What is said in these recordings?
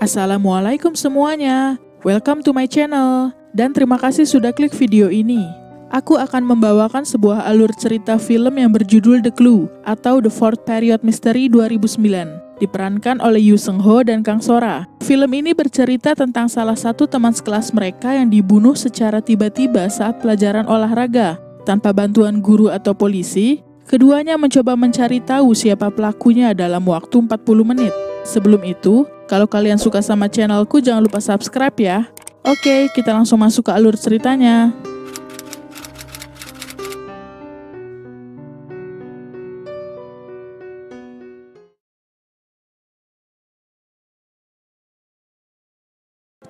Assalamualaikum semuanya, welcome to my channel, dan terima kasih sudah klik video ini. Aku akan membawakan sebuah alur cerita film yang berjudul The Clue atau The Fourth Period Mystery 2009, diperankan oleh Yu Seung Ho dan Kang Sora. Film ini bercerita tentang salah satu teman sekelas mereka yang dibunuh secara tiba-tiba saat pelajaran olahraga. Tanpa bantuan guru atau polisi, keduanya mencoba mencari tahu siapa pelakunya dalam waktu 40 menit. Sebelum itu, kalau kalian suka sama channelku, jangan lupa subscribe ya. Oke, kita langsung masuk ke alur ceritanya.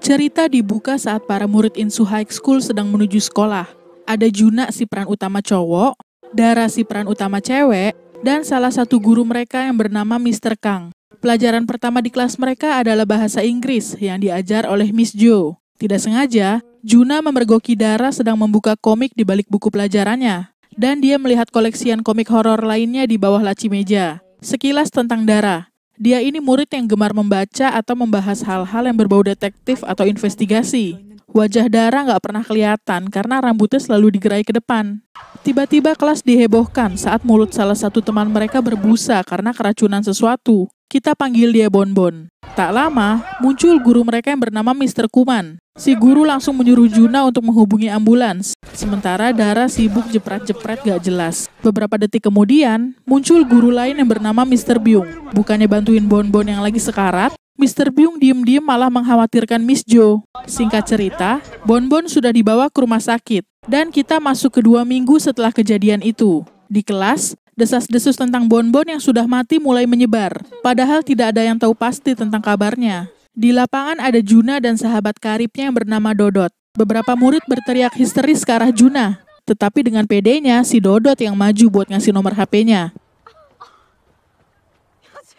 Cerita dibuka saat para murid Insu High School sedang menuju sekolah. Ada Juna si peran utama cowok, Dara si peran utama cewek, dan salah satu guru mereka yang bernama Mr. Kang. Pelajaran pertama di kelas mereka adalah bahasa Inggris yang diajar oleh Miss Jo. Tidak sengaja, Juna memergoki Dara sedang membuka komik di balik buku pelajarannya. Dan dia melihat koleksian komik horor lainnya di bawah laci meja. Sekilas tentang Dara. Dia ini murid yang gemar membaca atau membahas hal-hal yang berbau detektif atau investigasi. Wajah Dara nggak pernah kelihatan karena rambutnya selalu digerai ke depan. Tiba-tiba kelas dihebohkan saat mulut salah satu teman mereka berbusa karena keracunan sesuatu. Kita panggil dia Bonbon. Tak lama, muncul guru mereka yang bernama Mr. Kuman. Si guru langsung menyuruh Juna untuk menghubungi ambulans. Sementara Dara sibuk jepret-jepret gak jelas. Beberapa detik kemudian, muncul guru lain yang bernama Mr. Byung. Bukannya bantuin Bonbon yang lagi sekarat, Mr. Byung diem-diem malah mengkhawatirkan Miss Jo. Singkat cerita, Bonbon sudah dibawa ke rumah sakit. Dan kita masuk kedua minggu setelah kejadian itu. Di kelas, Desas-desus tentang Bonbon yang sudah mati mulai menyebar, padahal tidak ada yang tahu pasti tentang kabarnya. Di lapangan ada Juna dan sahabat karibnya yang bernama Dodot. Beberapa murid berteriak histeris ke arah Juna, tetapi dengan pedenya si Dodot yang maju buat ngasih nomor HP-nya.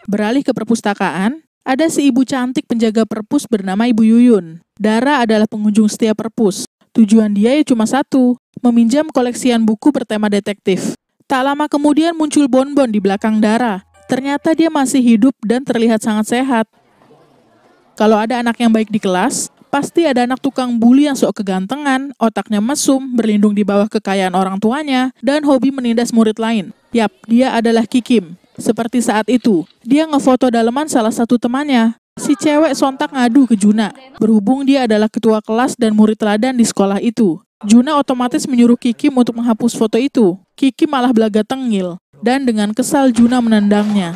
Beralih ke perpustakaan, ada si ibu cantik penjaga perpus bernama Ibu Yuyun. Dara adalah pengunjung setiap perpus. Tujuan dia ya cuma satu, meminjam koleksian buku bertema detektif. Tak lama kemudian muncul Bonbon di belakang darah. Ternyata dia masih hidup dan terlihat sangat sehat. Kalau ada anak yang baik di kelas, pasti ada anak tukang bully yang sok kegantengan, otaknya mesum, berlindung di bawah kekayaan orang tuanya, dan hobi menindas murid lain. Yap, dia adalah Kikim. Seperti saat itu, dia ngefoto daleman salah satu temannya. Si cewek sontak ngadu ke Juna, berhubung dia adalah ketua kelas dan murid teladan di sekolah itu. Juna otomatis menyuruh Kiki untuk menghapus foto itu. Kiki malah belaga tengil, dan dengan kesal Juna menendangnya.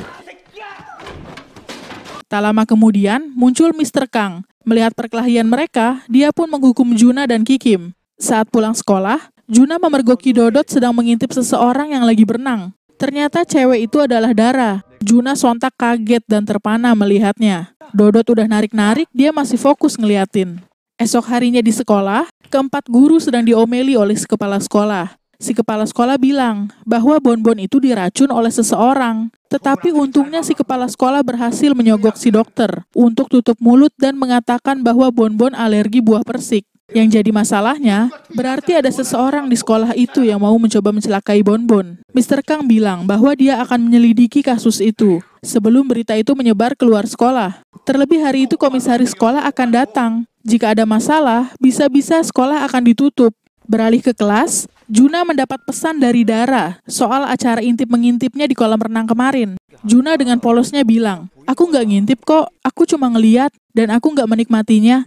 Tak lama kemudian, muncul Mr. Kang. Melihat perkelahian mereka, dia pun menghukum Juna dan Kikim. Saat pulang sekolah, Juna memergoki Dodot sedang mengintip seseorang yang lagi berenang. Ternyata cewek itu adalah Dara. Juna sontak kaget dan terpana melihatnya. Dodot udah narik-narik, dia masih fokus ngeliatin. Esok harinya di sekolah, Keempat guru sedang diomeli oleh si kepala sekolah. Si kepala sekolah bilang bahwa bonbon itu diracun oleh seseorang. Tetapi untungnya si kepala sekolah berhasil menyogok si dokter untuk tutup mulut dan mengatakan bahwa bonbon alergi buah persik. Yang jadi masalahnya, berarti ada seseorang di sekolah itu yang mau mencoba mencelakai Bonbon. Mr. Kang bilang bahwa dia akan menyelidiki kasus itu sebelum berita itu menyebar keluar sekolah. Terlebih hari itu komisaris sekolah akan datang. Jika ada masalah, bisa-bisa sekolah akan ditutup. Beralih ke kelas, Juna mendapat pesan dari Dara soal acara intip-mengintipnya di kolam renang kemarin. Juna dengan polosnya bilang, Aku nggak ngintip kok, aku cuma ngeliat dan aku nggak menikmatinya.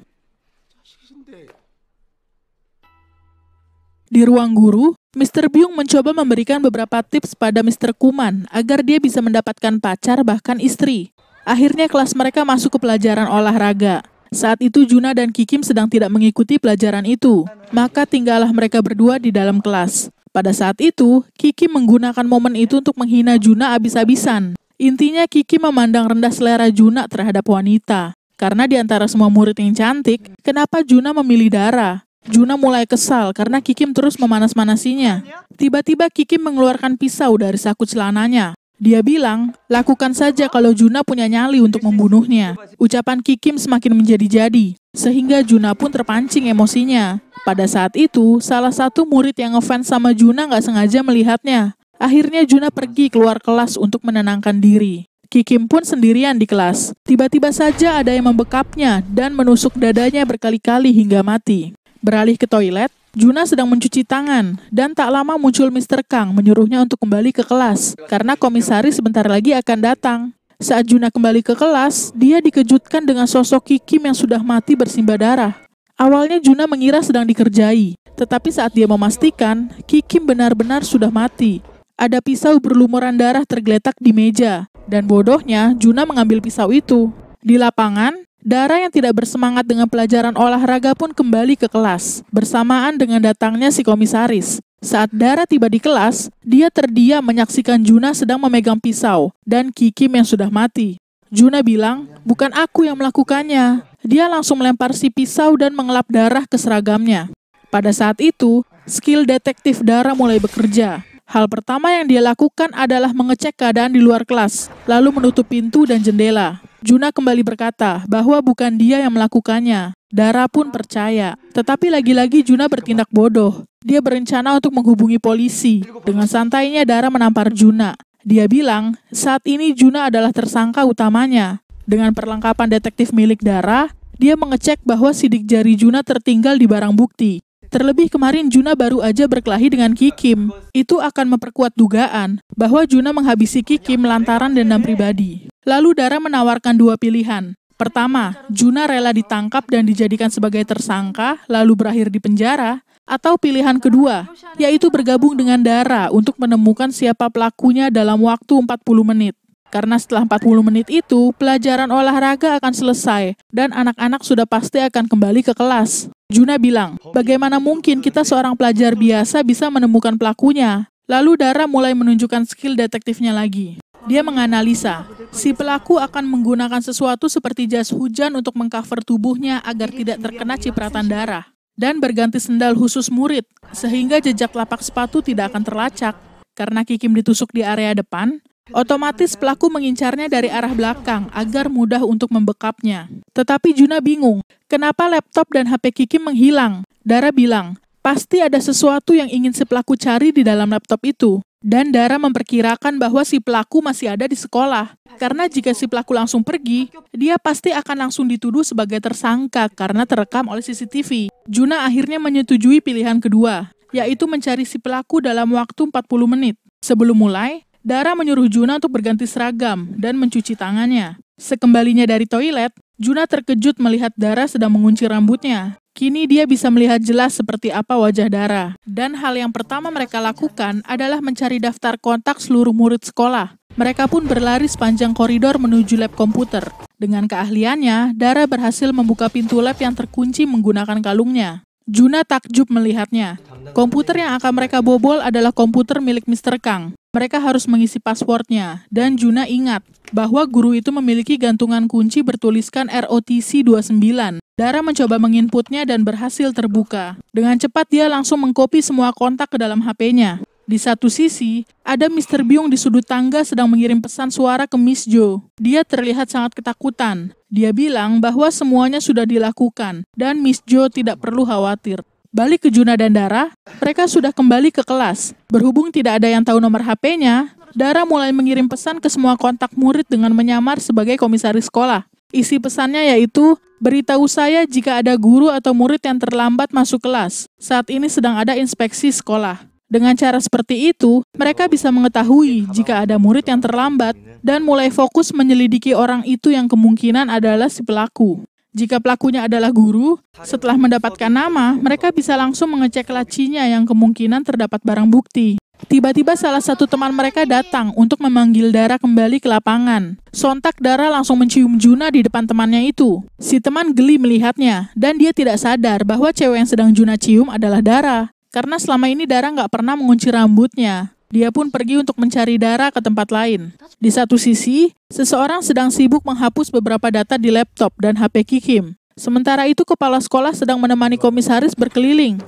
Di ruang guru, Mr. Byung mencoba memberikan beberapa tips pada Mr. Kuman agar dia bisa mendapatkan pacar bahkan istri. Akhirnya kelas mereka masuk ke pelajaran olahraga. Saat itu Juna dan Kikim sedang tidak mengikuti pelajaran itu, maka tinggallah mereka berdua di dalam kelas. Pada saat itu, Kiki menggunakan momen itu untuk menghina Juna abis-abisan. Intinya Kiki memandang rendah selera Juna terhadap wanita. Karena di antara semua murid yang cantik, kenapa Juna memilih Dara? Juna mulai kesal karena Kikim terus memanas-manasinya. Tiba-tiba Kikim mengeluarkan pisau dari saku celananya. Dia bilang, lakukan saja kalau Juna punya nyali untuk membunuhnya. Ucapan Kikim semakin menjadi-jadi, sehingga Juna pun terpancing emosinya. Pada saat itu, salah satu murid yang ngefans sama Juna nggak sengaja melihatnya. Akhirnya Juna pergi keluar kelas untuk menenangkan diri. Kikim pun sendirian di kelas. Tiba-tiba saja ada yang membekapnya dan menusuk dadanya berkali-kali hingga mati. Beralih ke toilet, Juna sedang mencuci tangan, dan tak lama muncul Mr. Kang menyuruhnya untuk kembali ke kelas, karena komisaris sebentar lagi akan datang. Saat Juna kembali ke kelas, dia dikejutkan dengan sosok Kikim yang sudah mati bersimbah darah. Awalnya Juna mengira sedang dikerjai, tetapi saat dia memastikan, Kikim benar-benar sudah mati. Ada pisau berlumuran darah tergeletak di meja, dan bodohnya Juna mengambil pisau itu. Di lapangan, Dara yang tidak bersemangat dengan pelajaran olahraga pun kembali ke kelas, bersamaan dengan datangnya si komisaris. Saat Dara tiba di kelas, dia terdiam menyaksikan Juna sedang memegang pisau dan Kikim yang sudah mati. Juna bilang, bukan aku yang melakukannya. Dia langsung melempar si pisau dan mengelap darah ke seragamnya. Pada saat itu, skill detektif Dara mulai bekerja. Hal pertama yang dia lakukan adalah mengecek keadaan di luar kelas, lalu menutup pintu dan jendela. Juna kembali berkata bahwa bukan dia yang melakukannya. Dara pun percaya. Tetapi lagi-lagi Juna bertindak bodoh. Dia berencana untuk menghubungi polisi. Dengan santainya Dara menampar Juna. Dia bilang, saat ini Juna adalah tersangka utamanya. Dengan perlengkapan detektif milik Dara, dia mengecek bahwa sidik jari Juna tertinggal di barang bukti. Terlebih kemarin Juna baru aja berkelahi dengan Kikim. Itu akan memperkuat dugaan bahwa Juna menghabisi Kikim lantaran dendam pribadi. Lalu Dara menawarkan dua pilihan. Pertama, Juna rela ditangkap dan dijadikan sebagai tersangka, lalu berakhir di penjara, atau pilihan kedua, yaitu bergabung dengan Dara untuk menemukan siapa pelakunya dalam waktu 40 menit. Karena setelah 40 menit itu, pelajaran olahraga akan selesai dan anak-anak sudah pasti akan kembali ke kelas. Juna bilang, bagaimana mungkin kita seorang pelajar biasa bisa menemukan pelakunya? Lalu Dara mulai menunjukkan skill detektifnya lagi. Dia menganalisa, si pelaku akan menggunakan sesuatu seperti jas hujan untuk mengcover tubuhnya agar tidak terkena cipratan darah, dan berganti sendal khusus murid, sehingga jejak lapak sepatu tidak akan terlacak. Karena Kikim ditusuk di area depan, Otomatis pelaku mengincarnya dari arah belakang agar mudah untuk membekapnya. Tetapi Juna bingung, kenapa laptop dan HP Kiki menghilang? Dara bilang, pasti ada sesuatu yang ingin si pelaku cari di dalam laptop itu. Dan Dara memperkirakan bahwa si pelaku masih ada di sekolah. Karena jika si pelaku langsung pergi, dia pasti akan langsung dituduh sebagai tersangka karena terekam oleh CCTV. Juna akhirnya menyetujui pilihan kedua, yaitu mencari si pelaku dalam waktu 40 menit. Sebelum mulai, Dara menyuruh Juna untuk berganti seragam dan mencuci tangannya. Sekembalinya dari toilet, Juna terkejut melihat Dara sedang mengunci rambutnya. Kini dia bisa melihat jelas seperti apa wajah Dara. Dan hal yang pertama mereka lakukan adalah mencari daftar kontak seluruh murid sekolah. Mereka pun berlari sepanjang koridor menuju lab komputer. Dengan keahliannya, Dara berhasil membuka pintu lab yang terkunci menggunakan kalungnya. Juna takjub melihatnya. Komputer yang akan mereka bobol adalah komputer milik Mr. Kang. Mereka harus mengisi passwordnya, dan Juna ingat bahwa guru itu memiliki gantungan kunci bertuliskan ROTC 29. Dara mencoba menginputnya dan berhasil terbuka. Dengan cepat dia langsung mengkopi semua kontak ke dalam HP-nya. Di satu sisi, ada Mr. Byung di sudut tangga sedang mengirim pesan suara ke Miss Jo. Dia terlihat sangat ketakutan. Dia bilang bahwa semuanya sudah dilakukan dan Miss Jo tidak perlu khawatir. Balik ke Juna dan Dara, mereka sudah kembali ke kelas. Berhubung tidak ada yang tahu nomor HP-nya, Dara mulai mengirim pesan ke semua kontak murid dengan menyamar sebagai komisaris sekolah. Isi pesannya yaitu, beritahu saya jika ada guru atau murid yang terlambat masuk kelas. Saat ini sedang ada inspeksi sekolah. Dengan cara seperti itu, mereka bisa mengetahui jika ada murid yang terlambat dan mulai fokus menyelidiki orang itu yang kemungkinan adalah si pelaku. Jika pelakunya adalah guru, setelah mendapatkan nama, mereka bisa langsung mengecek lacinya yang kemungkinan terdapat barang bukti. Tiba-tiba salah satu teman mereka datang untuk memanggil Dara kembali ke lapangan. Sontak Dara langsung mencium Juna di depan temannya itu. Si teman geli melihatnya, dan dia tidak sadar bahwa cewek yang sedang Juna cium adalah Dara. Karena selama ini Dara nggak pernah mengunci rambutnya. Dia pun pergi untuk mencari Dara ke tempat lain. Di satu sisi, seseorang sedang sibuk menghapus beberapa data di laptop dan HP Kikim. Sementara itu, kepala sekolah sedang menemani komisaris berkeliling.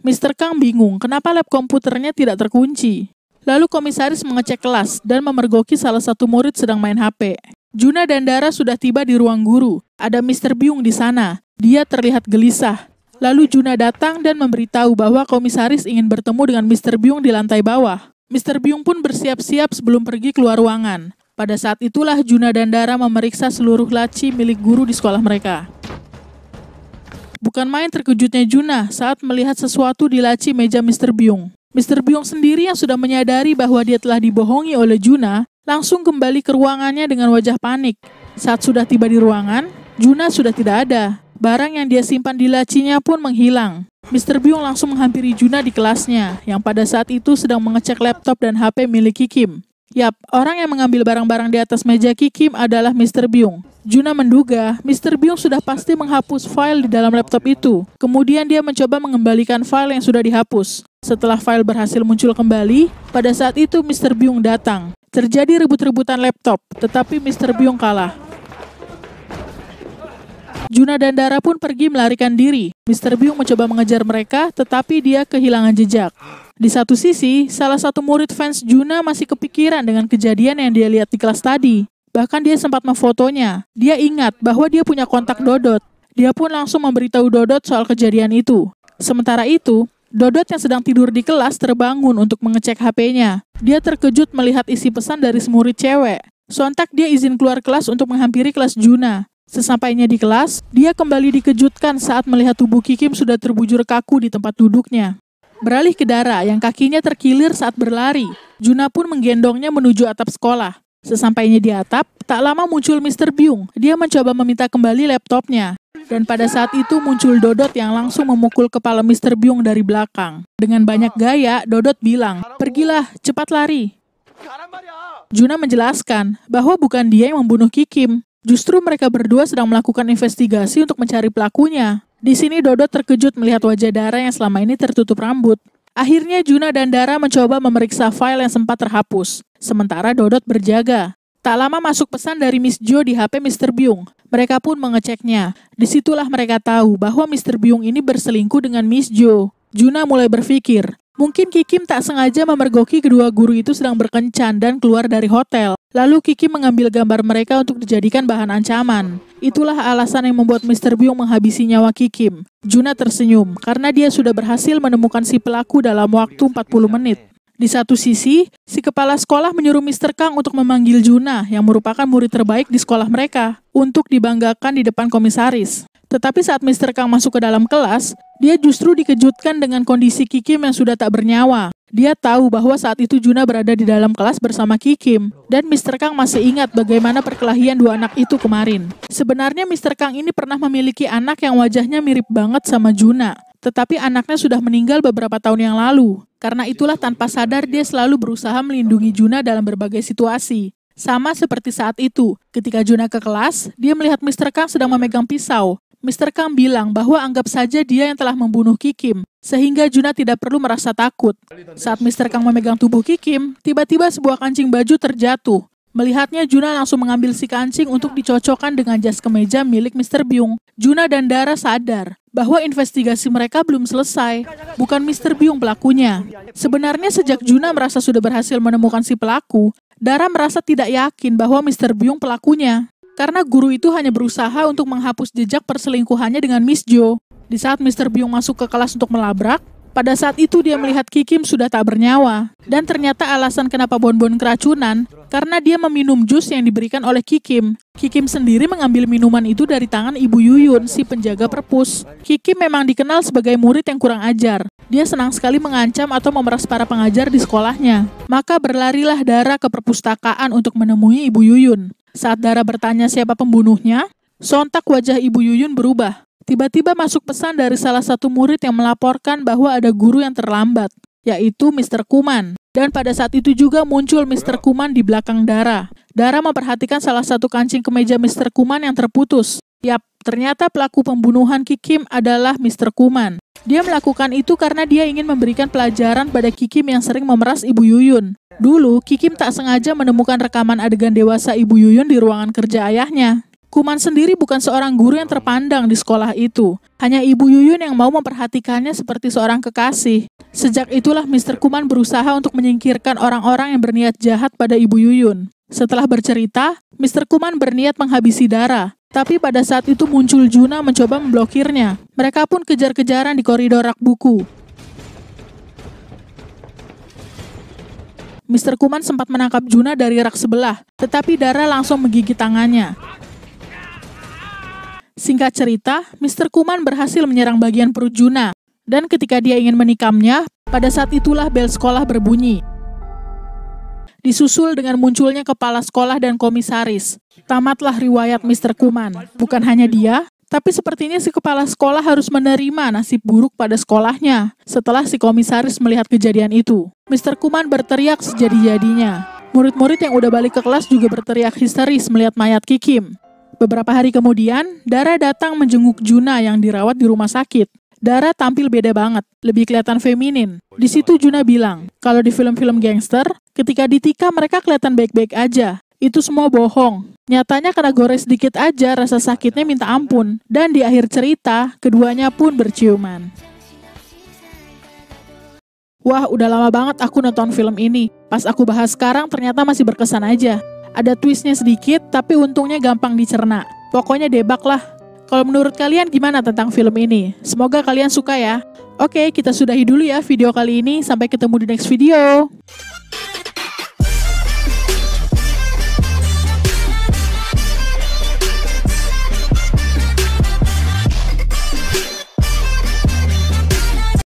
Mr. Kang bingung kenapa lab komputernya tidak terkunci. Lalu komisaris mengecek kelas dan memergoki salah satu murid sedang main HP. Juna dan Dara sudah tiba di ruang guru. Ada Mr. Biung di sana. Dia terlihat gelisah. Lalu Juna datang dan memberitahu bahwa komisaris ingin bertemu dengan Mr. Byung di lantai bawah. Mr. Byung pun bersiap-siap sebelum pergi keluar ruangan. Pada saat itulah Juna dan Dara memeriksa seluruh laci milik guru di sekolah mereka. Bukan main terkejutnya Juna saat melihat sesuatu di laci meja Mr. Byung. Mr. Byung sendiri yang sudah menyadari bahwa dia telah dibohongi oleh Juna, langsung kembali ke ruangannya dengan wajah panik. Saat sudah tiba di ruangan, Juna sudah tidak ada. Barang yang dia simpan di lacinya pun menghilang. Mr. Byung langsung menghampiri Juna di kelasnya, yang pada saat itu sedang mengecek laptop dan HP milik Kikim. Yap, orang yang mengambil barang-barang di atas meja Kikim adalah Mr. Byung. Juna menduga Mr. Byung sudah pasti menghapus file di dalam laptop itu. Kemudian dia mencoba mengembalikan file yang sudah dihapus. Setelah file berhasil muncul kembali, pada saat itu Mr. Byung datang. Terjadi rebut-rebutan laptop, tetapi Mr. Byung kalah. Juna dan Dara pun pergi melarikan diri. Mr. Byung mencoba mengejar mereka, tetapi dia kehilangan jejak. Di satu sisi, salah satu murid fans Juna masih kepikiran dengan kejadian yang dia lihat di kelas tadi. Bahkan dia sempat memfotonya. Dia ingat bahwa dia punya kontak Dodot. Dia pun langsung memberitahu Dodot soal kejadian itu. Sementara itu, Dodot yang sedang tidur di kelas terbangun untuk mengecek HP-nya. Dia terkejut melihat isi pesan dari semurid cewek. Sontak dia izin keluar kelas untuk menghampiri kelas Juna. Sesampainya di kelas, dia kembali dikejutkan saat melihat tubuh Kikim sudah terbujur kaku di tempat duduknya. Beralih ke darah, yang kakinya terkilir saat berlari, Juna pun menggendongnya menuju atap sekolah. Sesampainya di atap, tak lama muncul Mr. Byung. Dia mencoba meminta kembali laptopnya. Dan pada saat itu muncul Dodot yang langsung memukul kepala Mr. Byung dari belakang. Dengan banyak gaya, Dodot bilang, pergilah, cepat lari. Juna menjelaskan bahwa bukan dia yang membunuh Kikim, Justru mereka berdua sedang melakukan investigasi untuk mencari pelakunya. Di sini Dodot terkejut melihat wajah Dara yang selama ini tertutup rambut. Akhirnya Juna dan Dara mencoba memeriksa file yang sempat terhapus, sementara Dodot berjaga. Tak lama masuk pesan dari Miss Jo di HP Mr. Byung. Mereka pun mengeceknya. Disitulah mereka tahu bahwa Mr. Byung ini berselingkuh dengan Miss Jo. Juna mulai berpikir, Mungkin Kikim tak sengaja memergoki kedua guru itu sedang berkencan dan keluar dari hotel. Lalu Kikim mengambil gambar mereka untuk dijadikan bahan ancaman. Itulah alasan yang membuat Mr. Byung menghabisi nyawa Kikim. Juna tersenyum karena dia sudah berhasil menemukan si pelaku dalam waktu 40 menit. Di satu sisi, si kepala sekolah menyuruh Mr. Kang untuk memanggil Juna, yang merupakan murid terbaik di sekolah mereka, untuk dibanggakan di depan komisaris. Tetapi saat Mr. Kang masuk ke dalam kelas, dia justru dikejutkan dengan kondisi Kikim yang sudah tak bernyawa. Dia tahu bahwa saat itu Juna berada di dalam kelas bersama Kikim, dan Mr. Kang masih ingat bagaimana perkelahian dua anak itu kemarin. Sebenarnya Mr. Kang ini pernah memiliki anak yang wajahnya mirip banget sama Juna, tetapi anaknya sudah meninggal beberapa tahun yang lalu. Karena itulah tanpa sadar dia selalu berusaha melindungi Juna dalam berbagai situasi. Sama seperti saat itu, ketika Juna ke kelas, dia melihat Mr. Kang sedang memegang pisau. Mr. Kang bilang bahwa anggap saja dia yang telah membunuh Kikim, sehingga Juna tidak perlu merasa takut. Saat Mr. Kang memegang tubuh Kikim, tiba-tiba sebuah kancing baju terjatuh. Melihatnya, Juna langsung mengambil si kancing untuk dicocokkan dengan jas kemeja milik Mr. Byung. Juna dan Dara sadar bahwa investigasi mereka belum selesai, bukan Mr. Byung pelakunya. Sebenarnya sejak Juna merasa sudah berhasil menemukan si pelaku, Dara merasa tidak yakin bahwa Mr. Byung pelakunya. Karena guru itu hanya berusaha untuk menghapus jejak perselingkuhannya dengan Miss Jo. Di saat Mr. Byung masuk ke kelas untuk melabrak, pada saat itu dia melihat Kikim sudah tak bernyawa. Dan ternyata alasan kenapa Bonbon keracunan karena dia meminum jus yang diberikan oleh Kikim. Kikim sendiri mengambil minuman itu dari tangan Ibu Yuyun, si penjaga perpus. Kikim memang dikenal sebagai murid yang kurang ajar. Dia senang sekali mengancam atau memeras para pengajar di sekolahnya. Maka berlarilah Dara ke perpustakaan untuk menemui Ibu Yuyun. Saat Dara bertanya siapa pembunuhnya, sontak wajah Ibu Yuyun berubah. Tiba-tiba masuk pesan dari salah satu murid yang melaporkan bahwa ada guru yang terlambat, yaitu Mr. Kuman. Dan pada saat itu juga muncul Mr. Kuman di belakang Dara. Dara memperhatikan salah satu kancing kemeja Mr. Kuman yang terputus. Yap, ternyata pelaku pembunuhan Kikim adalah Mr. Kuman. Dia melakukan itu karena dia ingin memberikan pelajaran pada Kikim yang sering memeras Ibu Yuyun. Dulu, Kikim tak sengaja menemukan rekaman adegan dewasa Ibu Yuyun di ruangan kerja ayahnya. Kuman sendiri bukan seorang guru yang terpandang di sekolah itu. Hanya Ibu Yuyun yang mau memperhatikannya seperti seorang kekasih. Sejak itulah Mr. Kuman berusaha untuk menyingkirkan orang-orang yang berniat jahat pada Ibu Yuyun. Setelah bercerita, Mr. Kuman berniat menghabisi Dara. Tapi pada saat itu muncul Juna mencoba memblokirnya. Mereka pun kejar-kejaran di koridor rak buku. Mr. Kuman sempat menangkap Juna dari rak sebelah, tetapi Dara langsung menggigit tangannya. Singkat cerita, Mr. Kuman berhasil menyerang bagian perut Juna, dan ketika dia ingin menikamnya, pada saat itulah bel sekolah berbunyi. Disusul dengan munculnya kepala sekolah dan komisaris, tamatlah riwayat Mr. Kuman. Bukan hanya dia, tapi sepertinya si kepala sekolah harus menerima nasib buruk pada sekolahnya setelah si komisaris melihat kejadian itu. Mr. Kuman berteriak sejadi-jadinya. Murid-murid yang udah balik ke kelas juga berteriak histeris melihat mayat Kikim. Beberapa hari kemudian, Dara datang menjenguk Juna yang dirawat di rumah sakit. Dara tampil beda banget, lebih kelihatan feminin. Oh, di iya, situ Juna bilang, kalau di film-film gangster, ketika ditika mereka kelihatan baik-baik aja. Itu semua bohong. Nyatanya karena gores sedikit aja rasa sakitnya minta ampun. Dan di akhir cerita, keduanya pun berciuman. Wah, udah lama banget aku nonton film ini. Pas aku bahas sekarang ternyata masih berkesan aja. Ada twistnya sedikit, tapi untungnya gampang dicerna. Pokoknya debak lah. Kalau menurut kalian gimana tentang film ini? Semoga kalian suka ya. Oke, kita sudahi dulu ya video kali ini. Sampai ketemu di next video.